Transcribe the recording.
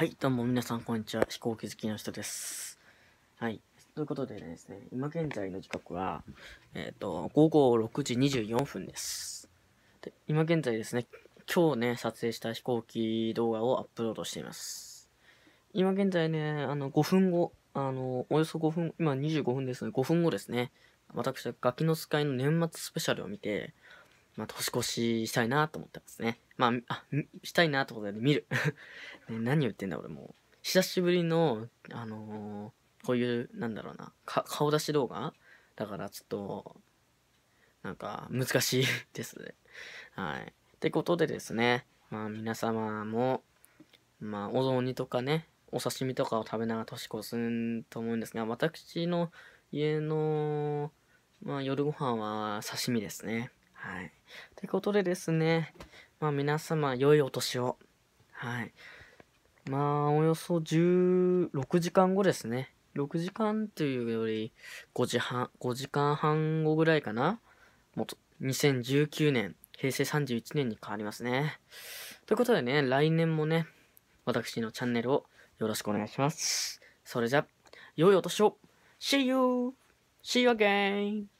はい、どうも皆さん、こんにちは。飛行機好きの人です。はい。ということでですね、今現在の時刻は、えっ、ー、と、午後6時24分です。で、今現在ですね、今日ね、撮影した飛行機動画をアップロードしています。今現在ね、あの、5分後、あの、およそ5分、今25分ですね、5分後ですね、私、ガキの使いの年末スペシャルを見て、まあ、年越ししたいなと思ってますね。まあ、あ、したいなってことで、見る、ね。何言ってんだ俺もう。久しぶりの、あのー、こういう、なんだろうな、顔出し動画だからちょっと、なんか難しいですね。はい。ってことでですね、まあ皆様も、まあお雑煮とかね、お刺身とかを食べながら年越すと思うんですが、私の家の、まあ夜ご飯は刺身ですね。はい。ということでですね、まあ皆様、良いお年を。はい。まあ、およそ16時間後ですね。6時間というより、5時半、5時間半後ぐらいかな。もと、2019年、平成31年に変わりますね。ということでね、来年もね、私のチャンネルをよろしくお願いします。それじゃ、良いお年を !See you! See you again!